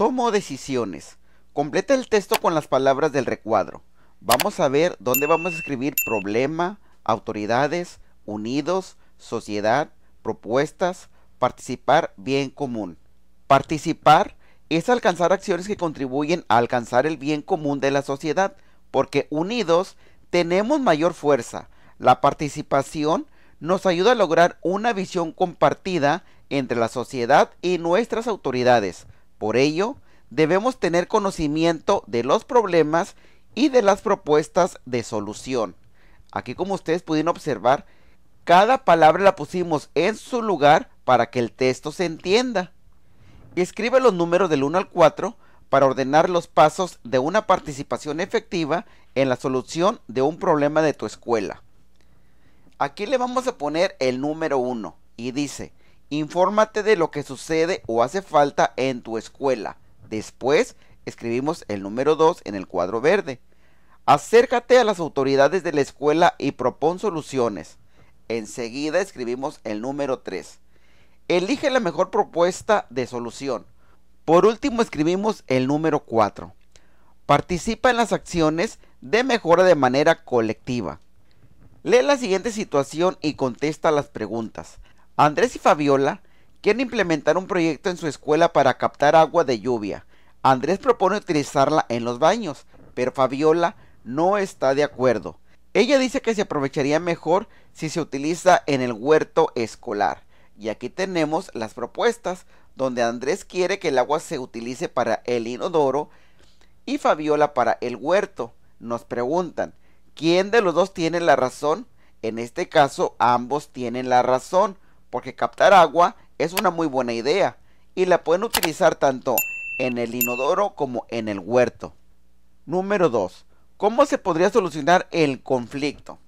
Tomo decisiones. Completa el texto con las palabras del recuadro. Vamos a ver dónde vamos a escribir problema, autoridades, unidos, sociedad, propuestas, participar, bien común. Participar es alcanzar acciones que contribuyen a alcanzar el bien común de la sociedad, porque unidos tenemos mayor fuerza. La participación nos ayuda a lograr una visión compartida entre la sociedad y nuestras autoridades. Por ello, debemos tener conocimiento de los problemas y de las propuestas de solución. Aquí como ustedes pudieron observar, cada palabra la pusimos en su lugar para que el texto se entienda. Escribe los números del 1 al 4 para ordenar los pasos de una participación efectiva en la solución de un problema de tu escuela. Aquí le vamos a poner el número 1 y dice, Infórmate de lo que sucede o hace falta en tu escuela. Después escribimos el número 2 en el cuadro verde. Acércate a las autoridades de la escuela y propón soluciones. Enseguida escribimos el número 3. Elige la mejor propuesta de solución. Por último escribimos el número 4. Participa en las acciones de mejora de manera colectiva. Lee la siguiente situación y contesta las preguntas. Andrés y Fabiola quieren implementar un proyecto en su escuela para captar agua de lluvia. Andrés propone utilizarla en los baños, pero Fabiola no está de acuerdo. Ella dice que se aprovecharía mejor si se utiliza en el huerto escolar. Y aquí tenemos las propuestas, donde Andrés quiere que el agua se utilice para el inodoro y Fabiola para el huerto. Nos preguntan, ¿quién de los dos tiene la razón? En este caso, ambos tienen la razón porque captar agua es una muy buena idea y la pueden utilizar tanto en el inodoro como en el huerto. Número 2. ¿Cómo se podría solucionar el conflicto?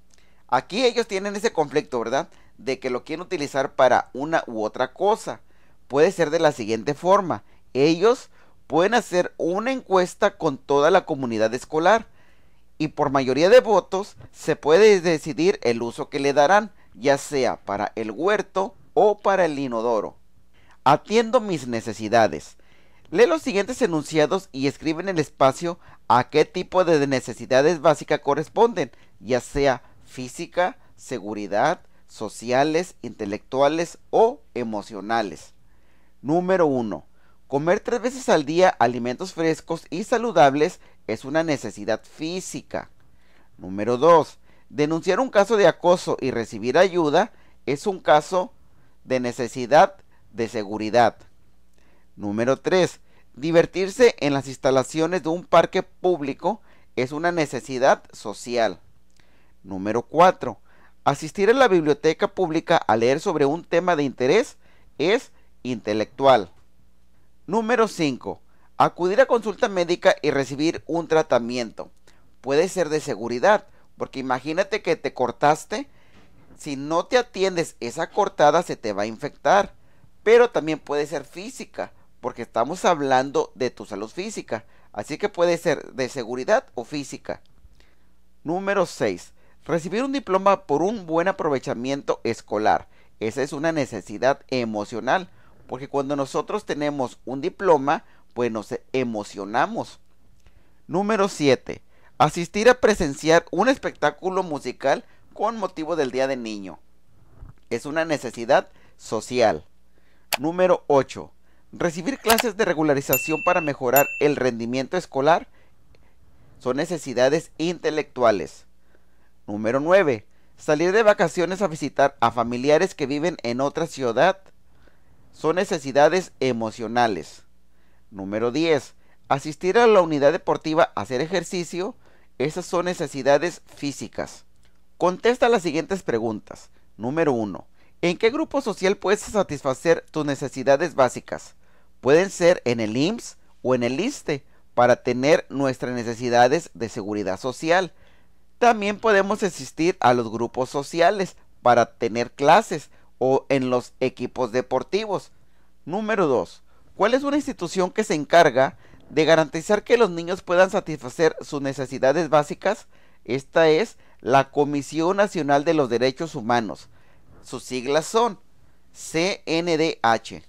Aquí ellos tienen ese conflicto, ¿verdad? De que lo quieren utilizar para una u otra cosa. Puede ser de la siguiente forma. Ellos pueden hacer una encuesta con toda la comunidad escolar y por mayoría de votos se puede decidir el uso que le darán ya sea para el huerto o para el inodoro. Atiendo mis necesidades. Lee los siguientes enunciados y escribe en el espacio a qué tipo de necesidades básicas corresponden, ya sea física, seguridad, sociales, intelectuales o emocionales. Número 1. Comer tres veces al día alimentos frescos y saludables es una necesidad física. Número 2. Denunciar un caso de acoso y recibir ayuda es un caso de necesidad de seguridad. Número 3. Divertirse en las instalaciones de un parque público es una necesidad social. Número 4. Asistir a la biblioteca pública a leer sobre un tema de interés es intelectual. Número 5. Acudir a consulta médica y recibir un tratamiento. Puede ser de seguridad, porque imagínate que te cortaste. Si no te atiendes, esa cortada se te va a infectar. Pero también puede ser física, porque estamos hablando de tu salud física. Así que puede ser de seguridad o física. Número 6. Recibir un diploma por un buen aprovechamiento escolar. Esa es una necesidad emocional, porque cuando nosotros tenemos un diploma, pues nos emocionamos. Número 7 asistir a presenciar un espectáculo musical con motivo del Día del Niño. Es una necesidad social. Número 8. Recibir clases de regularización para mejorar el rendimiento escolar son necesidades intelectuales. Número 9. Salir de vacaciones a visitar a familiares que viven en otra ciudad son necesidades emocionales. Número 10. Asistir a la unidad deportiva a hacer ejercicio esas son necesidades físicas. Contesta las siguientes preguntas. Número 1. ¿En qué grupo social puedes satisfacer tus necesidades básicas? Pueden ser en el IMSS o en el ISTE para tener nuestras necesidades de seguridad social. También podemos asistir a los grupos sociales para tener clases o en los equipos deportivos. Número 2. ¿Cuál es una institución que se encarga de garantizar que los niños puedan satisfacer sus necesidades básicas, esta es la Comisión Nacional de los Derechos Humanos. Sus siglas son CNDH.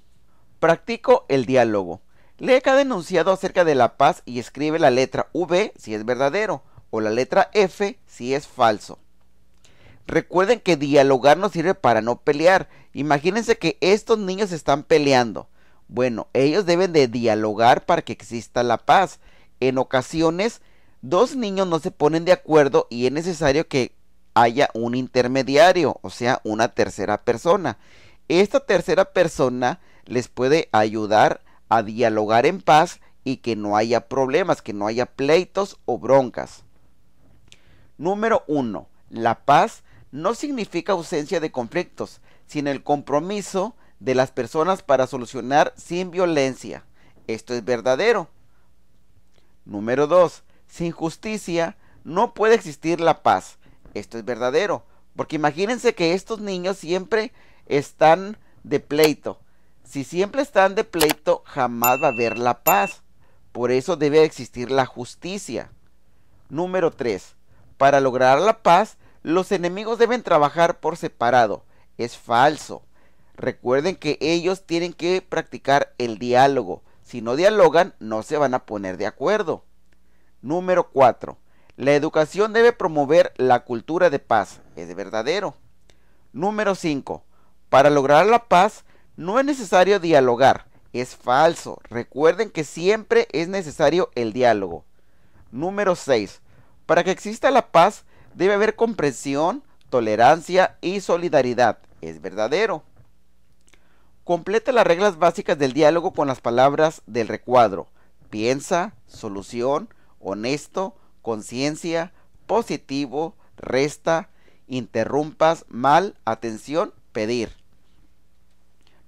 Practico el diálogo. Lee cada enunciado acerca de la paz y escribe la letra V si es verdadero o la letra F si es falso. Recuerden que dialogar no sirve para no pelear. Imagínense que estos niños están peleando. Bueno, ellos deben de dialogar para que exista la paz. En ocasiones, dos niños no se ponen de acuerdo y es necesario que haya un intermediario, o sea, una tercera persona. Esta tercera persona les puede ayudar a dialogar en paz y que no haya problemas, que no haya pleitos o broncas. Número 1. La paz no significa ausencia de conflictos, sino el compromiso de las personas para solucionar sin violencia. Esto es verdadero. Número 2. Sin justicia no puede existir la paz. Esto es verdadero. Porque imagínense que estos niños siempre están de pleito. Si siempre están de pleito, jamás va a haber la paz. Por eso debe existir la justicia. Número 3. Para lograr la paz, los enemigos deben trabajar por separado. Es falso. Recuerden que ellos tienen que practicar el diálogo. Si no dialogan, no se van a poner de acuerdo. Número 4. La educación debe promover la cultura de paz. Es verdadero. Número 5. Para lograr la paz no es necesario dialogar. Es falso. Recuerden que siempre es necesario el diálogo. Número 6. Para que exista la paz debe haber comprensión, tolerancia y solidaridad. Es verdadero. Completa las reglas básicas del diálogo con las palabras del recuadro. Piensa, solución, honesto, conciencia, positivo, resta, interrumpas, mal, atención, pedir.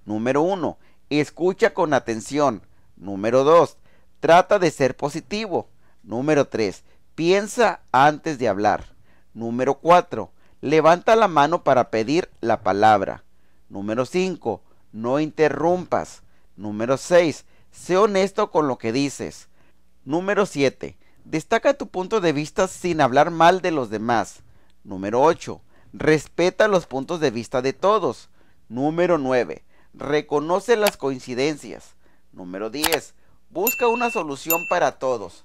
Número 1. Escucha con atención. Número 2. Trata de ser positivo. Número 3. Piensa antes de hablar. Número 4. Levanta la mano para pedir la palabra. Número 5 no interrumpas. Número 6. Sé honesto con lo que dices. Número 7. Destaca tu punto de vista sin hablar mal de los demás. Número 8. Respeta los puntos de vista de todos. Número 9. Reconoce las coincidencias. Número 10. Busca una solución para todos.